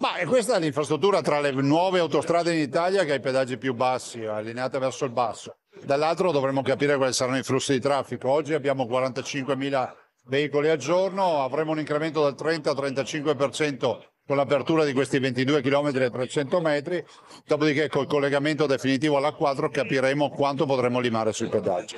Ma questa è l'infrastruttura tra le nuove autostrade in Italia che ha i pedaggi più bassi, allineate verso il basso. Dall'altro dovremmo capire quali saranno i flussi di traffico. Oggi abbiamo 45.000 veicoli al giorno, avremo un incremento del 30 35% con l'apertura di questi 22 km e 300 metri, dopodiché col collegamento definitivo alla 4 capiremo quanto potremo limare sui pedaggi.